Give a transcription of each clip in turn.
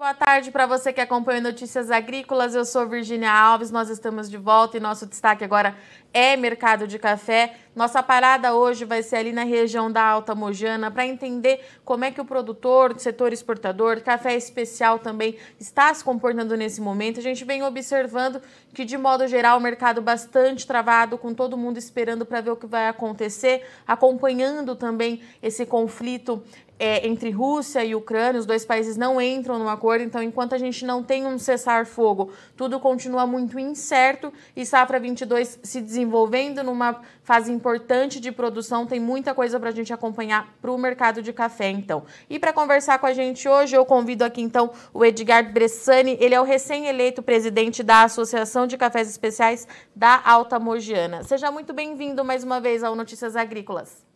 Boa tarde para você que acompanha Notícias Agrícolas. Eu sou Virginia Alves. Nós estamos de volta e nosso destaque agora é mercado de café. Nossa parada hoje vai ser ali na região da Alta Mojana para entender como é que o produtor, o setor exportador, café especial também está se comportando nesse momento. A gente vem observando que de modo geral o mercado bastante travado, com todo mundo esperando para ver o que vai acontecer, acompanhando também esse conflito é, entre Rússia e Ucrânia, os dois países não entram no acordo, então enquanto a gente não tem um cessar-fogo, tudo continua muito incerto e Safra 22 se desenvolvendo numa fase importante de produção, tem muita coisa para a gente acompanhar para o mercado de café, então. E para conversar com a gente hoje, eu convido aqui então o Edgar Bressani, ele é o recém-eleito presidente da Associação de Cafés Especiais da Alta Mogiana. Seja muito bem-vindo mais uma vez ao Notícias Agrícolas.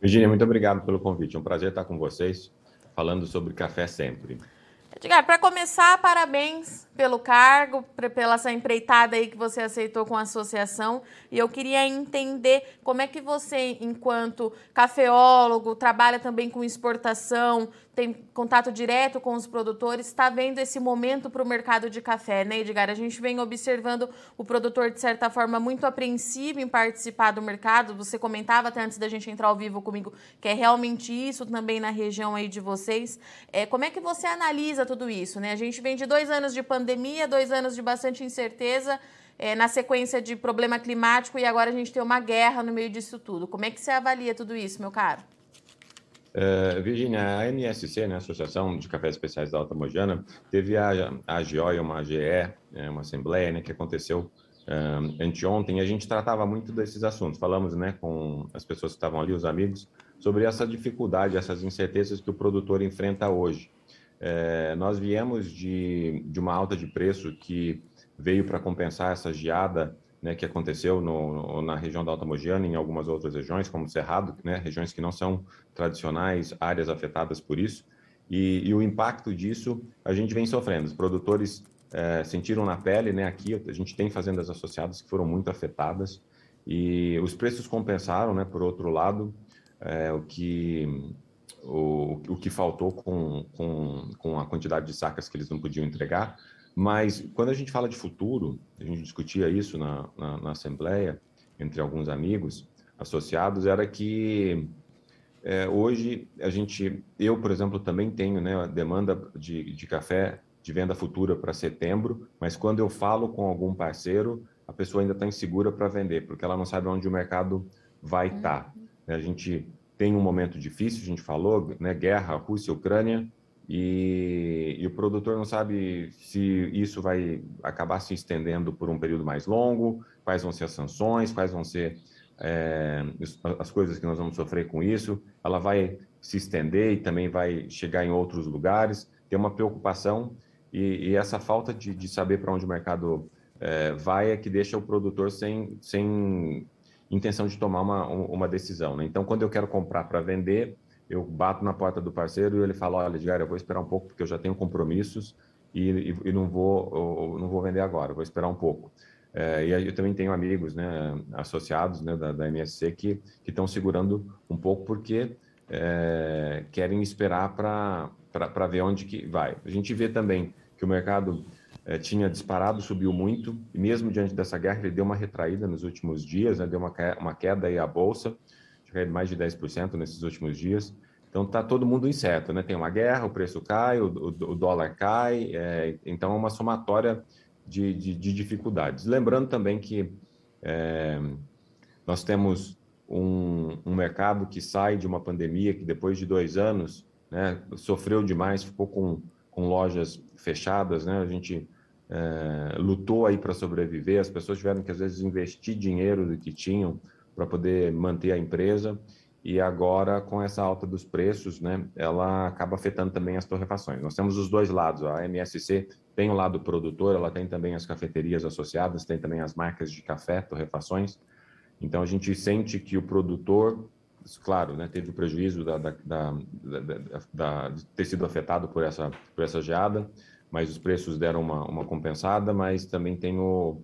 Virginia, muito obrigado pelo convite. Um prazer estar com vocês, falando sobre café sempre. Edgar, para começar, parabéns pelo cargo, pela essa empreitada aí que você aceitou com a associação. E eu queria entender como é que você, enquanto cafeólogo, trabalha também com exportação, tem contato direto com os produtores, está vendo esse momento para o mercado de café, né, Edgar? A gente vem observando o produtor, de certa forma, muito apreensivo em participar do mercado. Você comentava até antes da gente entrar ao vivo comigo que é realmente isso também na região aí de vocês. É, como é que você analisa tudo isso, né? A gente vem de dois anos de pandemia, dois anos de bastante incerteza. É, na sequência de problema climático e agora a gente tem uma guerra no meio disso tudo. Como é que você avalia tudo isso, meu caro? Eh, Virginia, a NSC, né, Associação de Cafés Especiais da Alta Mogiana, teve a, a AGOI, uma AGE, eh, uma assembleia né, que aconteceu um, eh, anteontem, e a gente tratava muito desses assuntos. Falamos né, com as pessoas que estavam ali, os amigos, sobre essa dificuldade, essas incertezas que o produtor enfrenta hoje. É, nós viemos de, de uma alta de preço que veio para compensar essa geada né, que aconteceu no, na região da Alta Mogiana e em algumas outras regiões, como Cerrado, né, regiões que não são tradicionais, áreas afetadas por isso, e, e o impacto disso a gente vem sofrendo. Os produtores é, sentiram na pele, né, aqui a gente tem fazendas associadas que foram muito afetadas, e os preços compensaram, né, por outro lado, é, o que o, o que faltou com, com, com a quantidade de sacas que eles não podiam entregar, mas quando a gente fala de futuro, a gente discutia isso na, na, na Assembleia, entre alguns amigos associados, era que é, hoje a gente, eu, por exemplo, também tenho né, a demanda de, de café de venda futura para setembro, mas quando eu falo com algum parceiro, a pessoa ainda está insegura para vender, porque ela não sabe onde o mercado vai estar. Tá. Uhum. A gente tem um momento difícil, a gente falou, né, guerra, Rússia, Ucrânia, e, e, o produtor não sabe se isso vai acabar se estendendo por um período mais longo, quais vão ser as sanções, quais vão ser é, as coisas que nós vamos sofrer com isso. Ela vai se estender e também vai chegar em outros lugares. Tem uma preocupação e, e essa falta de, de saber para onde o mercado é, vai é que deixa o produtor sem, sem intenção de tomar uma, uma decisão. Né? Então, quando eu quero comprar para vender, eu bato na porta do parceiro e ele fala, olha, Edgar, eu vou esperar um pouco porque eu já tenho compromissos e, e, e não, vou, não vou vender agora, vou esperar um pouco. É, e eu também tenho amigos, né, associados né, da, da MSC que estão segurando um pouco porque é, querem esperar para ver onde que vai. A gente vê também que o mercado é, tinha disparado, subiu muito, e mesmo diante dessa guerra ele deu uma retraída nos últimos dias, né, deu uma, uma queda aí a bolsa, caído mais de 10% nesses últimos dias. Então está todo mundo incerto, né? Tem uma guerra, o preço cai, o, o dólar cai, é, então é uma somatória de, de, de dificuldades. Lembrando também que é, nós temos um, um, mercado que sai de uma pandemia que depois de dois anos né, sofreu demais, ficou com, com lojas fechadas, né? A gente é, lutou aí para sobreviver, as pessoas tiveram que às vezes investir dinheiro do que tinham para poder manter a empresa. E agora, com essa alta dos preços, né, ela acaba afetando também as torrefações. Nós temos os dois lados. A MSC tem o lado produtor, ela tem também as cafeterias associadas, tem também as marcas de café, torrefações. Então, a gente sente que o produtor, claro, né, teve o prejuízo da, da, da, de ter sido afetado por essa, por essa geada, mas os preços deram uma, uma compensada, mas também tem o,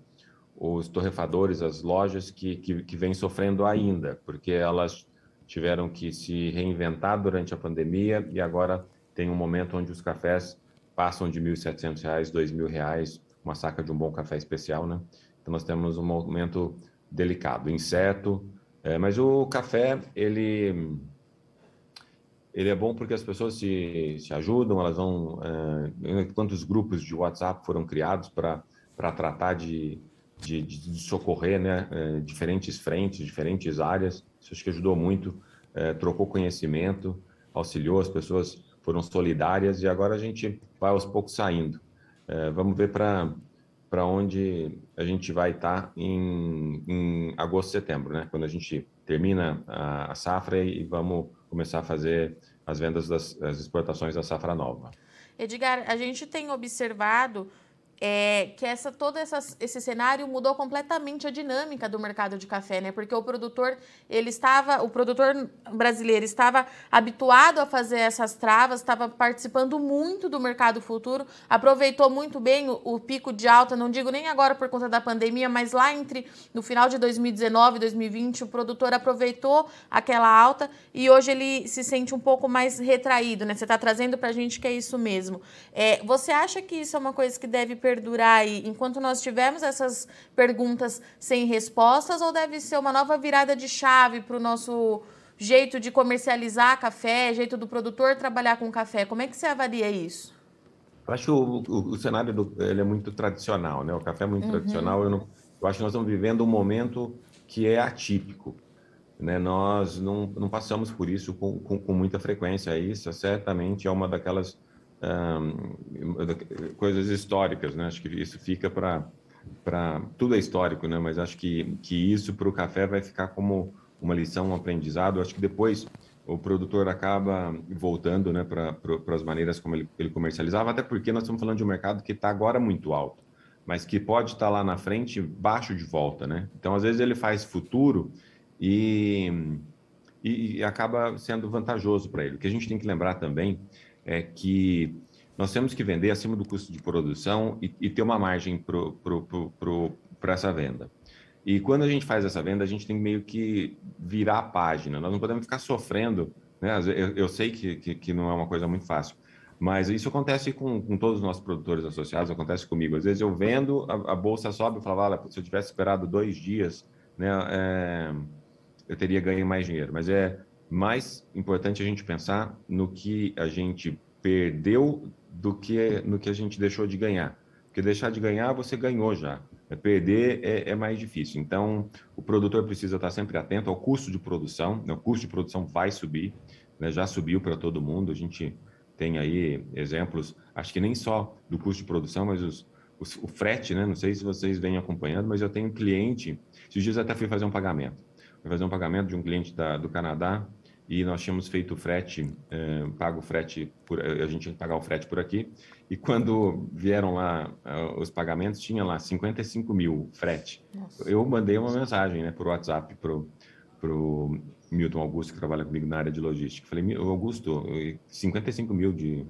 os torrefadores, as lojas que, que, que vêm sofrendo ainda, porque elas tiveram que se reinventar durante a pandemia e agora tem um momento onde os cafés passam de R$ 1.700, R$ 2.000, uma saca de um bom café especial, né? Então nós temos um momento delicado, inseto, é, mas o café, ele ele é bom porque as pessoas se, se ajudam, elas vão. É, quantos grupos de WhatsApp foram criados para tratar de, de, de socorrer né, é, diferentes frentes, diferentes áreas. Isso acho que ajudou muito, é, trocou conhecimento, auxiliou as pessoas, foram solidárias e agora a gente vai aos poucos saindo. É, vamos ver para para onde a gente vai estar tá em, em, agosto, setembro, né? Quando a gente termina a, a safra e vamos começar a fazer as vendas das as exportações da safra nova. Edgar, a gente tem observado é, que essa, todo essa, esse cenário mudou completamente a dinâmica do mercado de café, né? Porque o produtor ele estava, o produtor brasileiro estava habituado a fazer essas travas, estava participando muito do mercado futuro, aproveitou muito bem o, o, pico de alta, não digo nem agora por conta da pandemia, mas lá entre no final de 2019 e 2020 o produtor aproveitou aquela alta e hoje ele se sente um pouco mais retraído, né? Você está trazendo para a gente que é isso mesmo. É, você acha que isso é uma coisa que deve perdurar aí enquanto nós tivermos essas perguntas sem respostas ou deve ser uma nova virada de chave para o nosso jeito de comercializar café, jeito do produtor trabalhar com café? Como é que você avalia isso? Eu acho que o, o, o, cenário do, ele é muito tradicional, né? O café é muito uhum. tradicional. Eu, não, eu acho que nós estamos vivendo um momento que é atípico. Né? Nós não, não passamos por isso com, com, com muita frequência. Isso é certamente é uma daquelas coisas históricas, né? Acho que isso fica para para tudo é histórico, né? Mas acho que que isso para o café vai ficar como uma lição, um aprendizado. Acho que depois o produtor acaba voltando, né, para as maneiras como ele, ele comercializava, até porque nós estamos falando de um mercado que está agora muito alto, mas que pode estar tá lá na frente baixo de volta, né? Então às vezes ele faz futuro e e acaba sendo vantajoso para ele. O que a gente tem que lembrar também é que nós temos que vender acima do custo de produção e, e ter uma margem para essa venda. E quando a gente faz essa venda, a gente tem meio que virar a página. Nós não podemos ficar sofrendo. Né? Eu, eu sei que, que, que, não é uma coisa muito fácil, mas isso acontece com, com, todos os nossos produtores associados, acontece comigo. Às vezes eu vendo, a, a bolsa sobe, eu falo ah, se eu tivesse esperado dois dias, né, é, eu teria ganho mais dinheiro. Mas é, mais importante a gente pensar no que a gente perdeu do que no que a gente deixou de ganhar. Porque deixar de ganhar, você ganhou já. É perder é, é mais difícil. Então, o produtor precisa estar sempre atento ao custo de produção. Né? O custo de produção vai subir, né? já subiu para todo mundo. A gente tem aí exemplos, acho que nem só do custo de produção, mas os, os, o frete, né? Não sei se vocês vêm acompanhando, mas eu tenho um cliente, esses dias até fui fazer um pagamento fazer um pagamento de um cliente da, do Canadá e nós tínhamos feito frete, eh, pago frete, por, eh, a gente tinha que pagar o frete por aqui. E quando vieram lá uh, os pagamentos, tinha lá 55 mil frete. Nossa. Eu mandei uma mensagem né, por WhatsApp pro, pro Milton Augusto, que trabalha comigo na área de logística. Falei, Augusto, 55 eh, mil de,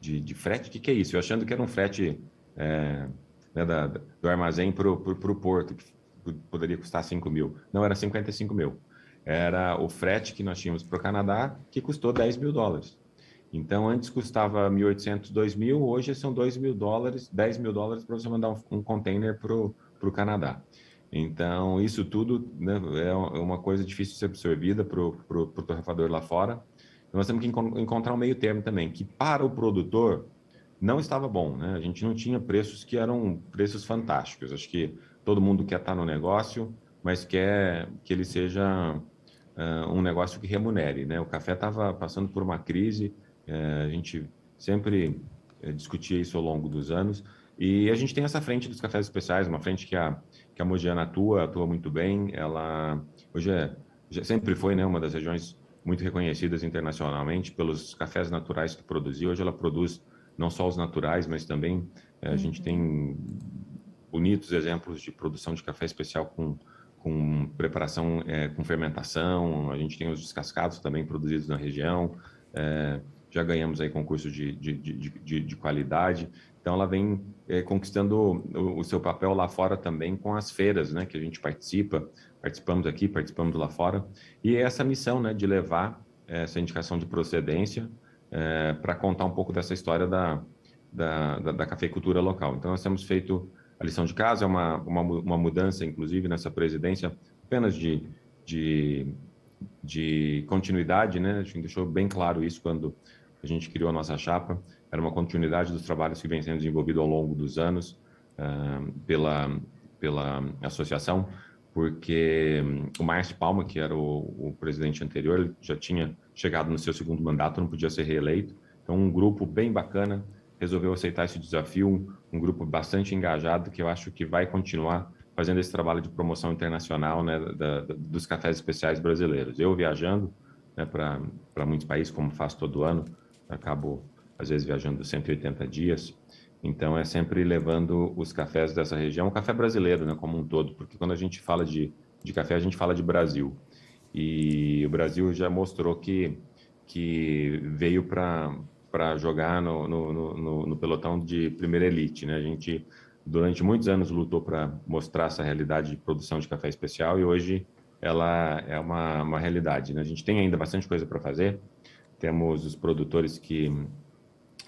de, de frete, o que, que é isso? Eu achando que era um frete é, né, da, do armazém para o porto, poderia custar 5 mil. Não, era 55 mil. Era o frete que nós tínhamos para o Canadá, que custou 10 mil dólares. Então, antes custava 1.800, mil hoje são 2 mil dólares, 10 mil dólares para você mandar um, um container para o Canadá. Então, isso tudo né, é, é uma coisa difícil de ser absorvida para o torrefador lá fora. Então, nós temos que encontrar um meio termo também, que para o produtor não estava bom. Né? A gente não tinha preços que eram preços fantásticos. Acho que todo mundo quer estar no negócio, mas quer que ele seja uh, um negócio que remunere. Né? O café estava passando por uma crise, uh, a gente sempre eh, discutia isso ao longo dos anos, e a gente tem essa frente dos cafés especiais, uma frente que a, que a Mogiana atua, atua muito bem, ela hoje é, sempre foi né, uma das regiões muito reconhecidas internacionalmente pelos cafés naturais que produziu. Hoje ela produz não só os naturais, mas também eh, a uhum. gente tem bonitos exemplos de produção de café especial com, com preparação é, com fermentação. A gente tem os descascados também produzidos na região. É, já ganhamos aí concurso de, de, de, de qualidade. Então, ela vem é, conquistando o, o, seu papel lá fora também com as feiras, né, que a gente participa, participamos aqui, participamos lá fora. E é essa missão, né, de levar essa indicação de procedência é, para contar um pouco dessa história da, da, da, da cafeicultura local. Então, nós temos feito a lição de casa é uma, uma, uma mudança, inclusive, nessa presidência, apenas de, de, de continuidade, né? A gente deixou bem claro isso quando a gente criou a nossa chapa. Era uma continuidade dos trabalhos que vem sendo desenvolvido ao longo dos anos uh, pela, pela associação, porque hum, o Márcio Palma, que era o, o presidente anterior, já tinha chegado no seu segundo mandato, não podia ser reeleito. Então, um grupo bem bacana, resolveu aceitar esse desafio, um, um, grupo bastante engajado que eu acho que vai continuar fazendo esse trabalho de promoção internacional né, da, da, dos cafés especiais brasileiros. Eu viajando né, para muitos países, como faço todo ano, acabo às vezes viajando 180 dias, então é sempre levando os cafés dessa região, o café brasileiro né, como um todo, porque quando a gente fala de, de café, a gente fala de Brasil. E o Brasil já mostrou que, que veio para para jogar no, no, no, no, pelotão de primeira elite. Né? A gente, durante muitos anos, lutou para mostrar essa realidade de produção de café especial e hoje ela é uma, uma realidade. Né? A gente tem ainda bastante coisa para fazer, temos os produtores que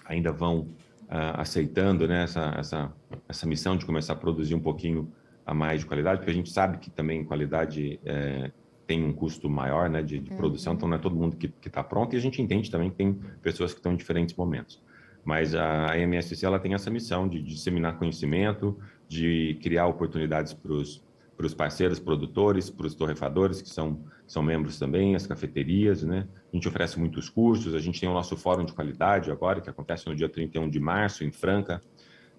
ainda vão uh, aceitando né, essa, essa, essa missão de começar a produzir um pouquinho a mais de qualidade, porque a gente sabe que também qualidade é, tem um custo maior né, de, de produção, então não é todo mundo que está pronto, e a gente entende também que tem pessoas que estão em diferentes momentos. Mas a MSC ela tem essa missão de, disseminar conhecimento, de criar oportunidades para os para os parceiros produtores, para os torrefadores, que são, são membros também, as cafeterias, né? A gente oferece muitos cursos, a gente tem o nosso fórum de qualidade agora, que acontece no dia 31 de março, em Franca.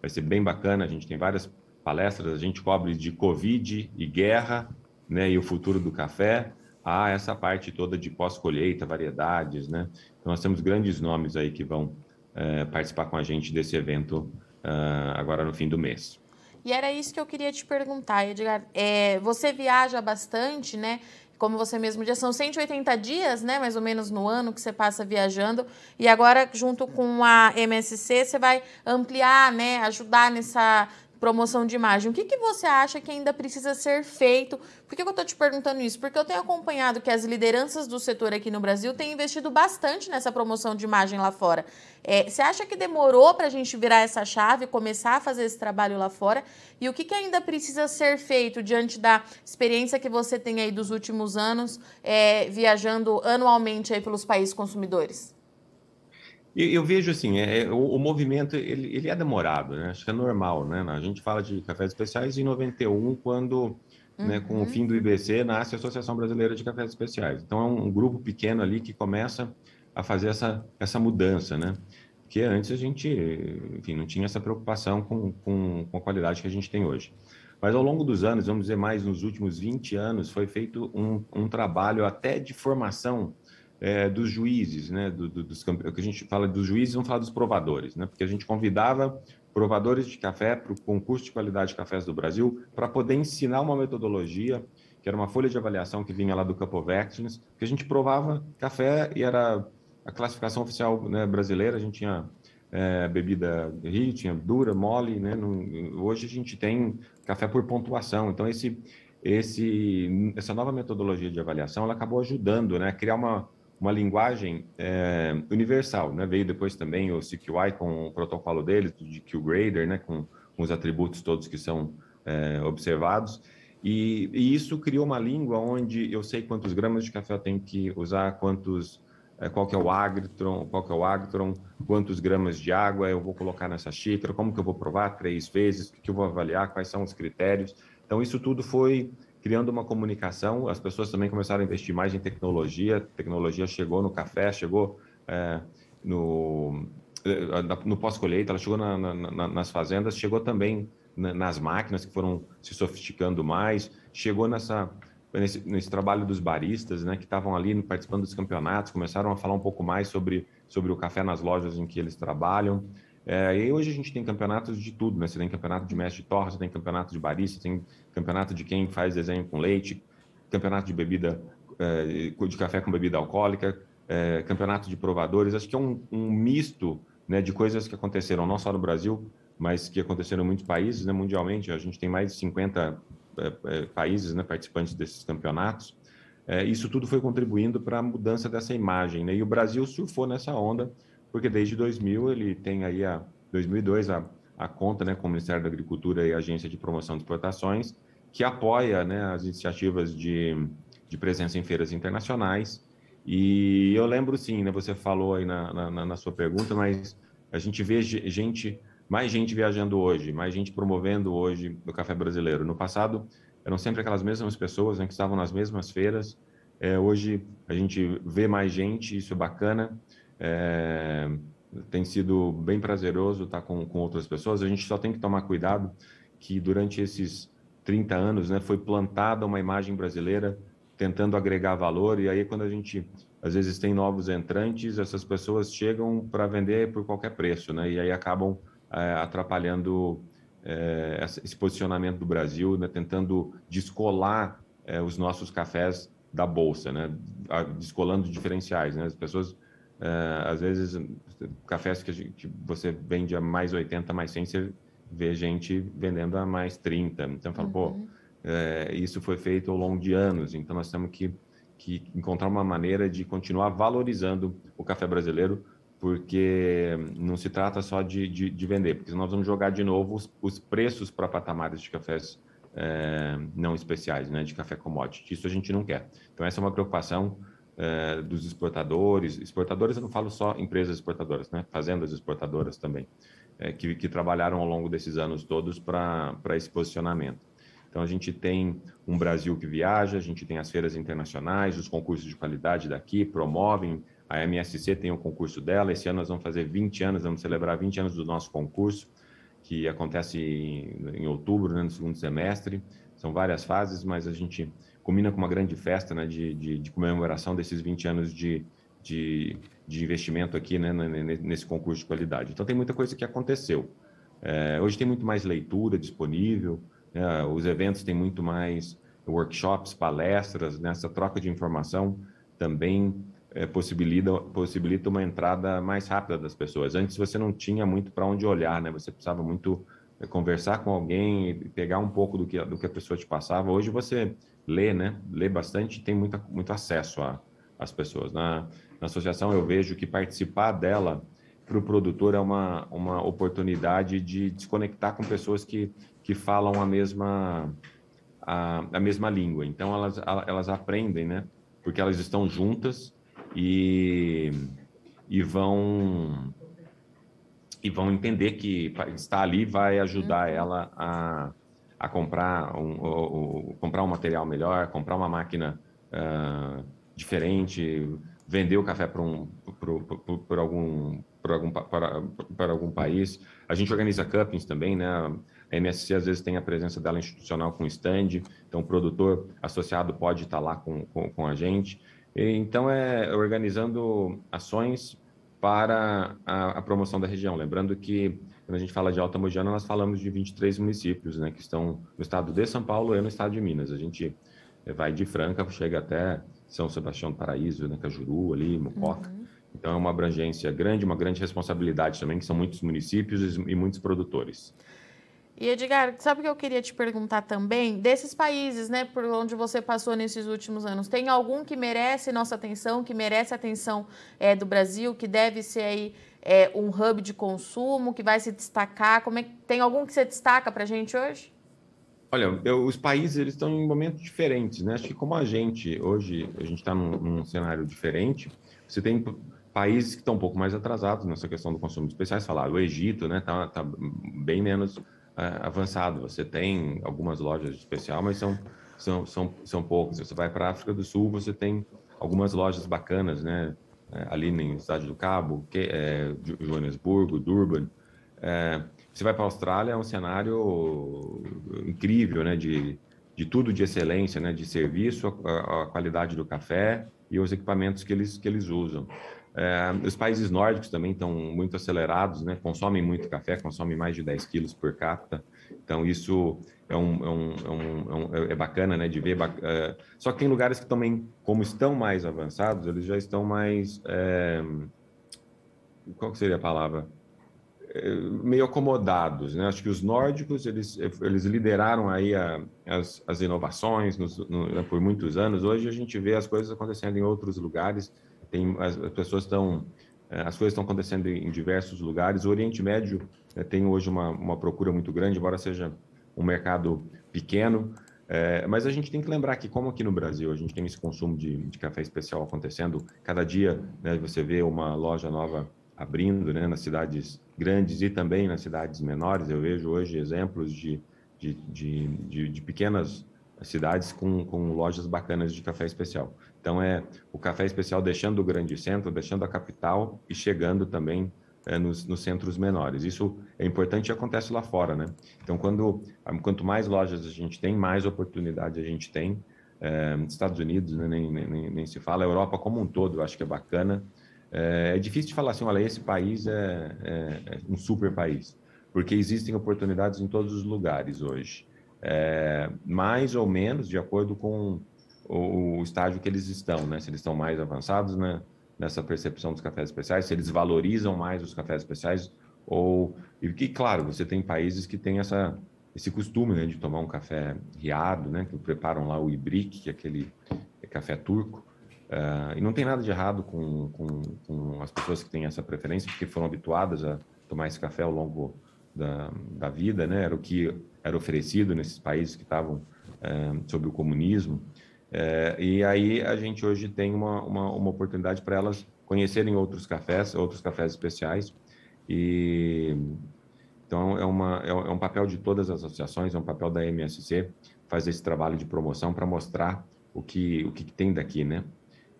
Vai ser bem bacana, a gente tem várias palestras, a gente cobre de Covid e guerra né, e o futuro do café, a essa parte toda de pós-colheita, variedades, né? Então nós temos grandes nomes aí que vão é, participar com a gente desse evento ah, agora no fim do mês. E era isso que eu queria te perguntar, Edgar. É, você viaja bastante, né? Como você mesmo disse, são 180 dias, né? Mais ou menos no ano que você passa viajando. E agora, junto com a MSC, você vai ampliar, né? Ajudar nessa, promoção de imagem. O que, que você acha que ainda precisa ser feito? Por que, que eu estou te perguntando isso? Porque eu tenho acompanhado que as lideranças do setor aqui no Brasil têm investido bastante nessa promoção de imagem lá fora. É, você acha que demorou para a gente virar essa chave, começar a fazer esse trabalho lá fora? E o que, que ainda precisa ser feito diante da experiência que você tem aí dos últimos anos, é, viajando anualmente aí pelos países consumidores? Eu, vejo assim, é, é, o, o, movimento ele, ele é demorado, né? Acho que é normal, né? A gente fala de cafés especiais em 91, quando, uhum. né, com o uhum. fim do IBC, nasce a Associação Brasileira de Cafés Especiais. Então é um, um, grupo pequeno ali que começa a fazer essa, essa mudança, né? Porque antes a gente, enfim, não tinha essa preocupação com, com, com a qualidade que a gente tem hoje. Mas ao longo dos anos, vamos dizer mais nos últimos 20 anos, foi feito um, um trabalho até de formação é, dos juízes, né, do, do, dos que a gente fala dos juízes, vamos falar dos provadores, né, porque a gente convidava provadores de café para o concurso de qualidade de cafés do Brasil para poder ensinar uma metodologia que era uma folha de avaliação que vinha lá do Campo Vectines, que a gente provava café e era a classificação oficial né, brasileira, a gente tinha é, bebida rio, tinha dura, mole, né? Não, hoje a gente tem café por pontuação. Então esse esse essa nova metodologia de avaliação ela acabou ajudando, né, a criar uma uma linguagem é, universal, né? Veio depois também o CQI com o protocolo dele, de QGrader, né? Com, com, os atributos todos que são é, observados. E, e, isso criou uma língua onde eu sei quantos gramas de café eu tenho que usar, quantos, eh, qual que é o agritron, qual que é o agtron, quantos gramas de água eu vou colocar nessa xícara, como que eu vou provar três vezes, o que eu vou avaliar, quais são os critérios. Então, isso tudo foi criando uma comunicação. As pessoas também começaram a investir mais em tecnologia. Tecnologia chegou no café, chegou é, no, no pós-colheita, ela chegou na, na, nas fazendas, chegou também nas máquinas que foram se sofisticando mais, chegou nessa nesse, nesse trabalho dos baristas, né, que estavam ali participando dos campeonatos, começaram a falar um pouco mais sobre sobre o café nas lojas em que eles trabalham. É, e hoje a gente tem campeonatos de tudo, né? Você tem campeonato de mestre de torre, você tem campeonato de barista, tem campeonato de quem faz desenho com leite, campeonato de bebida, é, de café com bebida alcoólica, é, campeonato de provadores. Acho que é um, um misto né, de coisas que aconteceram não só no Brasil, mas que aconteceram em muitos países, né? Mundialmente, a gente tem mais de 50 é, é, países né, participantes desses campeonatos. É, isso tudo foi contribuindo para a mudança dessa imagem, né? E o Brasil surfou nessa onda porque desde 2000 ele tem aí a 2002 a, a conta né, com o Ministério da Agricultura e a Agência de Promoção de Exportações, que apoia né, as iniciativas de, de presença em feiras internacionais. E eu lembro sim, né, você falou aí na, na, na sua pergunta, mas a gente vê gente, mais gente viajando hoje, mais gente promovendo hoje o café brasileiro. No passado, eram sempre aquelas mesmas pessoas né, que estavam nas mesmas feiras. É, hoje a gente vê mais gente, isso é bacana. É, tem sido bem prazeroso estar com, com outras pessoas. A gente só tem que tomar cuidado que durante esses 30 anos né, foi plantada uma imagem brasileira tentando agregar valor, e aí quando a gente às vezes tem novos entrantes, essas pessoas chegam para vender por qualquer preço, né? E aí acabam é, atrapalhando é, esse posicionamento do Brasil, né? tentando descolar é, os nossos cafés da bolsa, né? Descolando diferenciais, né? As pessoas Uh, às vezes, cafés que, gente, que, você vende a mais 80, mais 100, você vê gente vendendo a mais 30. Então, eu falo, uhum. pô, eh, isso foi feito ao longo de anos, então nós temos que, que encontrar uma maneira de continuar valorizando o café brasileiro, porque não se trata só de, de, de vender, porque nós vamos jogar de novo os, os preços para patamares de cafés eh, não especiais, né, de café commodity. Isso a gente não quer. Então, essa é uma preocupação eh, dos exportadores, exportadores eu não falo só empresas exportadoras, né? fazendas exportadoras também, é, que, que trabalharam ao longo desses anos todos para esse posicionamento. Então, a gente tem um Brasil que viaja, a gente tem as feiras internacionais, os concursos de qualidade daqui promovem. A MSC tem o um concurso dela. Esse ano nós vamos fazer 20 anos, vamos celebrar 20 anos do nosso concurso, que acontece em, em outubro, né, no segundo semestre. São várias fases, mas a gente combina com uma grande festa né, de, de, de comemoração desses 20 anos de, de, de investimento aqui né, nesse concurso de qualidade. Então, tem muita coisa que aconteceu. É, hoje tem muito mais leitura disponível, né, os eventos têm muito mais workshops, palestras, nessa né, troca de informação também é, possibilita, possibilita uma entrada mais rápida das pessoas. Antes você não tinha muito para onde olhar, né, você precisava muito é conversar com alguém, pegar um pouco do que, do que a pessoa te passava. Hoje você lê, né? Lê bastante, tem muita, muito acesso às pessoas. Na, na associação eu vejo que participar dela para o produtor é uma, uma oportunidade de desconectar com pessoas que, que falam a mesma, a, a mesma língua. Então elas, elas aprendem, né? Porque elas estão juntas e, e vão e vão entender que estar ali vai ajudar uhum. ela a, a comprar, um, ou, ou, comprar um material melhor, comprar uma máquina uh, diferente, vender o café para um, por algum, por algum, para, algum país. A gente organiza cuppings também, né? A MSC às vezes tem a presença dela institucional com stand, então o produtor associado pode estar tá lá com, com, com a gente. Então, é organizando ações para a, a, promoção da região. Lembrando que, quando a gente fala de Alta Mogiana, nós falamos de 23 municípios, né, que estão no estado de São Paulo e no estado de Minas. A gente eh, vai de Franca, chega até São Sebastião do Paraíso, né, Cajuru, ali, Mococa. Uhum. Então, é uma abrangência grande, uma grande responsabilidade também, que são muitos municípios e muitos produtores. E Edgar, sabe o que eu queria te perguntar também? Desses países, né, por onde você passou nesses últimos anos, tem algum que merece nossa atenção, que merece a atenção é, do Brasil, que deve ser aí é, um hub de consumo, que vai se destacar? Como é, tem algum que você destaca para a gente hoje? Olha, eu, os países eles estão em momentos diferentes, né? Acho que como a gente hoje a gente está num, num cenário diferente. Você tem países que estão um pouco mais atrasados nessa questão do consumo de especiais, falar o Egito, né, tá, tá bem menos é, avançado. Você tem algumas lojas de especial, mas são, são, são, são poucos. Você vai para a África do Sul, você tem algumas lojas bacanas, né? É, ali na Cidade do Cabo, que, é, Joanesburgo, Durban. É, você vai para a Austrália, é um cenário incrível, né? De, de tudo de excelência, né? De serviço, a, a qualidade do café e os equipamentos que eles, que eles usam. É, os países nórdicos também estão muito acelerados, né? consomem muito café, consomem mais de 10 quilos por capita. Então, isso é, um, é, um, é um, é é bacana né? de ver. É, só que tem lugares que também, como estão mais avançados, eles já estão mais. qual seria a palavra? meio acomodados, né? Acho que os nórdicos eles, eles lideraram aí a, as, as, inovações nos, no, por muitos anos. Hoje a gente vê as coisas acontecendo em outros lugares, tem as, as pessoas estão eh, as coisas estão acontecendo em diversos lugares. O Oriente Médio eh, tem hoje uma, uma procura muito grande, embora seja um mercado pequeno. Eh, mas a gente tem que lembrar que, como aqui no Brasil, a gente tem esse consumo de, de café especial acontecendo. Cada dia né, você vê uma loja nova abrindo né, nas cidades grandes e também nas cidades menores. Eu vejo hoje exemplos de, de, de, de, de pequenas cidades com, com lojas bacanas de café especial. Então é o café especial deixando o grande centro, deixando a capital e chegando também é, nos, nos, centros menores. Isso é importante e acontece lá fora, né? Então quando quanto mais lojas a gente tem, mais oportunidade a gente tem. É, Estados Unidos né, nem, nem, nem, se fala, a Europa como um todo, eu acho que é bacana. É, é difícil de falar assim, olha, esse país é, é, é um super país, porque existem oportunidades em todos os lugares hoje. É, mais ou menos de acordo com o, estágio que eles estão, né? Se eles estão mais avançados né? nessa percepção dos cafés especiais, se eles valorizam mais os cafés especiais ou e que claro você tem países que têm essa esse costume né, de tomar um café riado, né? Que preparam lá o ibrik, que é aquele café turco. Uh, e não tem nada de errado com, com, com, as pessoas que têm essa preferência, porque foram habituadas a tomar esse café ao longo da, da vida, né? Era o que era oferecido nesses países que estavam uh, sob o comunismo. É, e aí a gente hoje tem uma, uma, uma oportunidade para elas conhecerem outros cafés, outros cafés especiais. E então é, uma, é, é um papel de todas as associações, é um papel da MSC fazer esse trabalho de promoção para mostrar o que, o que tem daqui, né?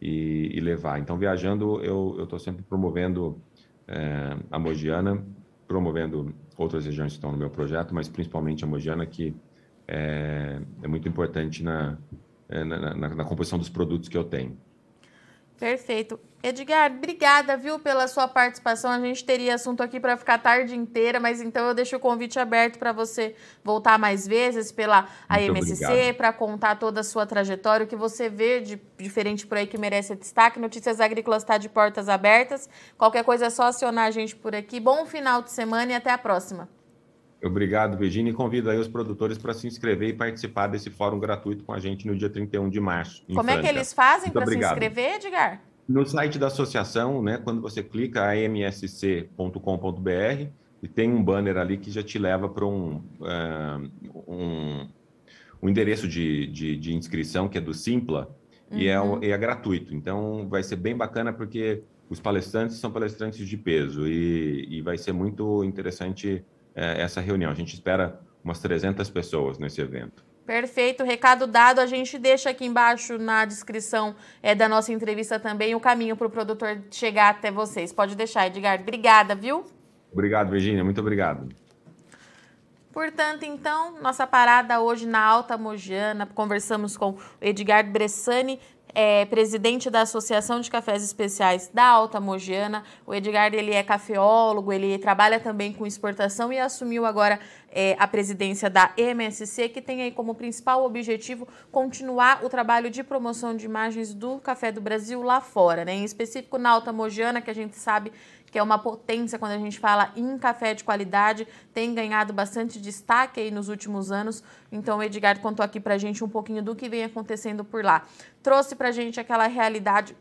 E, e levar. Então, viajando, eu estou sempre promovendo é, a Mogiana, promovendo outras regiões que estão no meu projeto, mas principalmente a Mogiana, que é, é muito importante na, é, na, na, na composição dos produtos que eu tenho. Perfeito. Edgar, obrigada, viu, pela sua participação. A gente teria assunto aqui para ficar a tarde inteira, mas então eu deixo o convite aberto para você voltar mais vezes pela AMSC, para contar toda a sua trajetória, o que você vê de diferente por aí que merece destaque. Notícias Agrícolas está de portas abertas. Qualquer coisa é só acionar a gente por aqui. Bom final de semana e até a próxima. Obrigado, Virginia, e convido aí os produtores para se inscrever e participar desse fórum gratuito com a gente no dia 31 de março. Como é que eles fazem para se inscrever, Edgar? No site da associação, né, quando você clica amsc.com.br, e tem um banner ali que já te leva para um, uh, um, um, endereço de, de, de, inscrição que é do Simpla uhum. e, é, uhum. e é gratuito. Então vai ser bem bacana porque os palestrantes são palestrantes de peso e, e vai ser muito interessante é, essa reunião. A gente espera umas 300 pessoas nesse evento. Perfeito, recado dado. A gente deixa aqui embaixo na descrição é, da nossa entrevista também o caminho para o produtor chegar até vocês. Pode deixar, Edgar. Obrigada, viu? Obrigado, Virginia. Muito obrigado. Portanto, então, nossa parada hoje na Alta Mogiana, conversamos com Edgar Bressani, é, presidente da Associação de Cafés Especiais da Alta Mogiana. O Edgar ele é cafeólogo, ele trabalha também com exportação e assumiu agora é, a presidência da MSC, que tem aí como principal objetivo continuar o trabalho de promoção de imagens do café do Brasil lá fora, né? em específico na Alta Mogiana, que a gente sabe que é uma potência quando a gente fala em café de qualidade, tem ganhado bastante destaque aí nos últimos anos. Então o Edgar contou aqui pra gente um pouquinho do que vem acontecendo por lá. Trouxe pra gente aquela realidade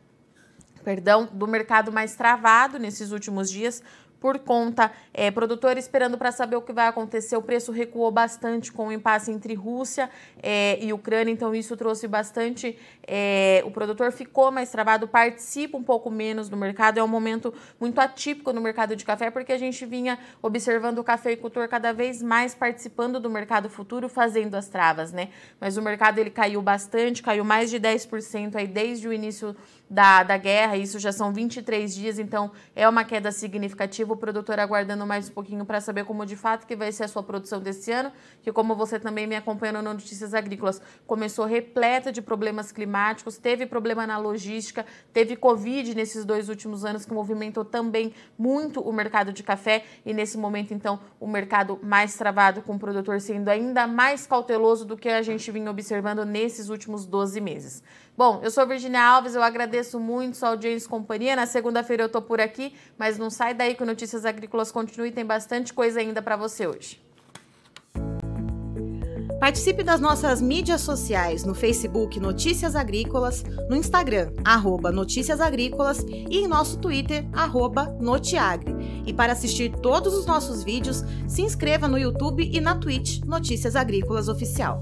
perdão, do mercado mais travado nesses últimos dias, por conta. É, produtor esperando para saber o que vai acontecer. O preço recuou bastante com o impasse entre Rússia é, e Ucrânia, então isso trouxe bastante. É, o produtor ficou mais travado, participa um pouco menos do mercado. É um momento muito atípico no mercado de café, porque a gente vinha observando o cafeicultor cada vez mais participando do mercado futuro, fazendo as travas, né? Mas o mercado ele caiu bastante, caiu mais de 10% aí desde o início da, da guerra, isso já são 23 dias, então é uma queda significativa. O produtor aguardando mais um pouquinho para saber como de fato que vai ser a sua produção desse ano, que como você também me acompanhando no Notícias Agrícolas, começou repleta de problemas climáticos, teve problema na logística, teve Covid nesses dois últimos anos que movimentou também muito o mercado de café e nesse momento, então, o mercado mais travado com o produtor sendo ainda mais cauteloso do que a gente vinha observando nesses últimos 12 meses. Bom, eu sou Virginia Alves, eu agradeço muito sua audiência e companhia. Na segunda-feira eu tô por aqui, mas não sai daí que Notícias Agrícolas continuem. tem bastante coisa ainda para você hoje. Participe das nossas mídias sociais no Facebook Notícias Agrícolas, no Instagram, arroba Notícias Agrícolas e em nosso Twitter, arroba Notiagre. E para assistir todos os nossos vídeos, se inscreva no YouTube e na Twitch Notícias Agrícolas Oficial.